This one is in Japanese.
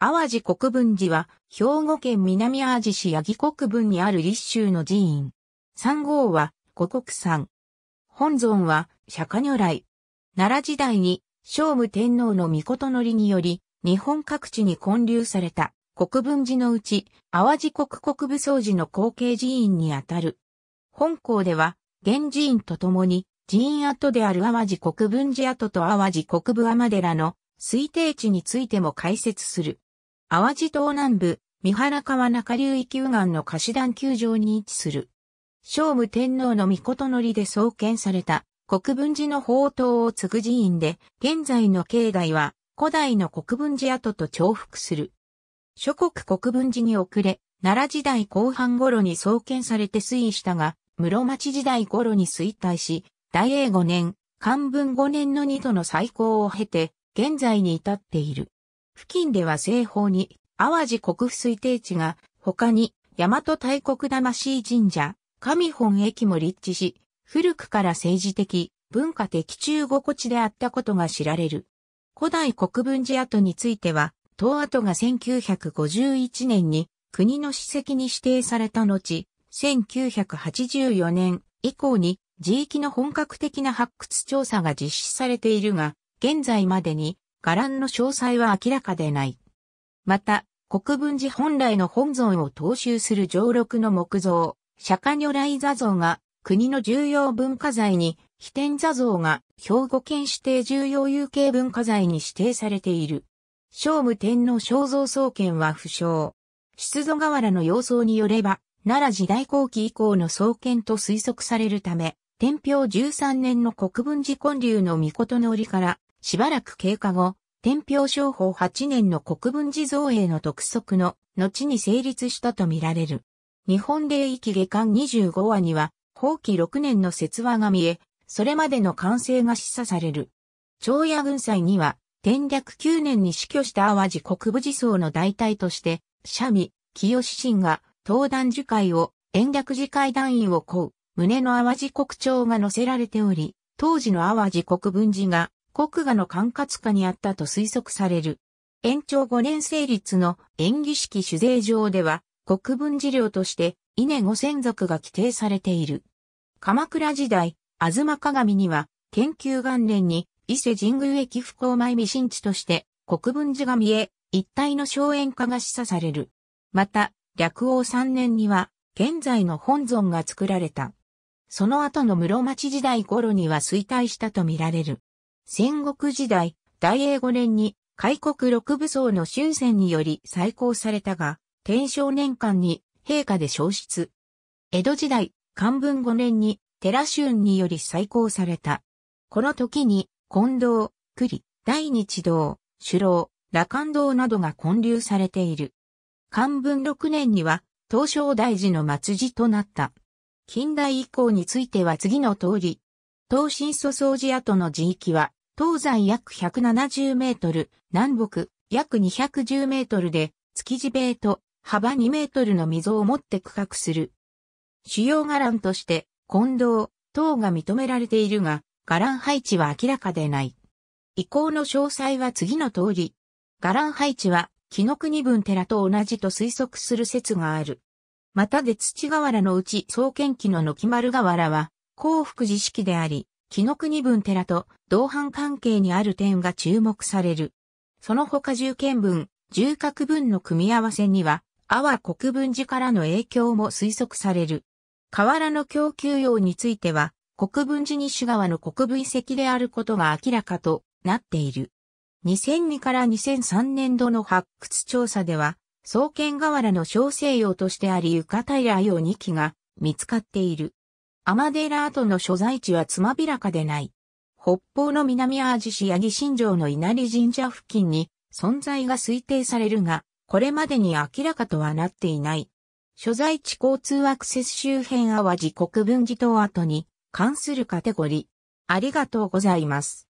淡路国分寺は、兵庫県南淡路市八木国分にある立州の寺院。三号は、五国山。本尊は、釈迦如来。奈良時代に、聖武天皇の御事のりにより、日本各地に建立された、国分寺のうち、淡路国国武装寺の後継寺院にあたる。本校では、現寺院とともに、寺院跡である淡路国分寺跡と淡路国分天寺の推定地についても解説する。淡路島南部、三原川中流域右岸の貸子団球場に位置する。聖武天皇の御事のりで創建された国分寺の宝刀を継ぐ寺院で、現在の境内は古代の国分寺跡と重複する。諸国国分寺に遅れ、奈良時代後半頃に創建されて推移したが、室町時代頃に衰退し、大英5年、漢文5年の2度の再興を経て、現在に至っている。付近では西方に淡路国府推定地が、他に大和大国魂神社、神本駅も立地し、古くから政治的、文化的中心地であったことが知られる。古代国分寺跡については、東跡が1951年に国の史跡に指定された後、1984年以降に地域の本格的な発掘調査が実施されているが、現在までに伽藍の詳細は明らかでない。また、国分寺本来の本尊を踏襲する上禄の木像、釈迦如来座像が国の重要文化財に、飛天座像が兵庫県指定重要有形文化財に指定されている。聖武天皇肖像創建は不詳。出土河原の様相によれば、奈良時代後期以降の創建と推測されるため、天平13年の国分寺建立の御事の折から、しばらく経過後、天平商法8年の国分寺造営の督促の後に成立したとみられる。日本霊域下巻25話には、法規6年の説話が見え、それまでの完成が示唆される。長野軍祭には、天略9年に死去した淡路国武寺僧の代替として、社味、清神が登壇樹会を、延暦寺会団員を請う、胸の淡路国長が載せられており、当時の淡路国分寺が国画の管轄下にあったと推測される。延長5年成立の演技式酒税上では、国分寺領として稲五先属が規定されている。鎌倉時代、ま鏡には、研究元年に伊勢神宮駅福岡前未新地として国分寺神へ一体の荘園化が示唆される。また、略王3年には、現在の本尊が作られた。その後の室町時代頃には衰退したとみられる。戦国時代、大英5年に、開国六部僧の終戦により再興されたが、天正年間に、陛下で消失。江戸時代、漢文5年に、寺春により再興された。この時に、近藤、栗、大日堂、首郎、羅漢堂などが建立されている。漢文6年には、東照大寺の末寺となった。近代以降については次の通り、東新祖掃除跡の地域は、東西約170メートル、南北約210メートルで、築地米と幅2メートルの溝を持って区画する。主要伽藍として、近藤、等が認められているが、伽藍配置は明らかでない。遺構の詳細は次の通り。伽藍配置は、紀の国分寺と同じと推測する説がある。またで土瓦のうち創建期の軒丸瓦は、幸福寺式であり、紀の国分寺と同伴関係にある点が注目される。その他重見分、重角分の組み合わせには、阿波国分寺からの影響も推測される。河原の供給用については、国分寺西側の国分遺跡であることが明らかとなっている。2002から2003年度の発掘調査では、創建河原の小西洋としてあり床平洋2基が見つかっている。アマデラ跡の所在地はつまびらかでない。北方の南アージ市八木新城の稲荷神社付近に存在が推定されるが、これまでに明らかとはなっていない。所在地交通アクセス周辺淡路国分寺島跡に関するカテゴリー。ありがとうございます。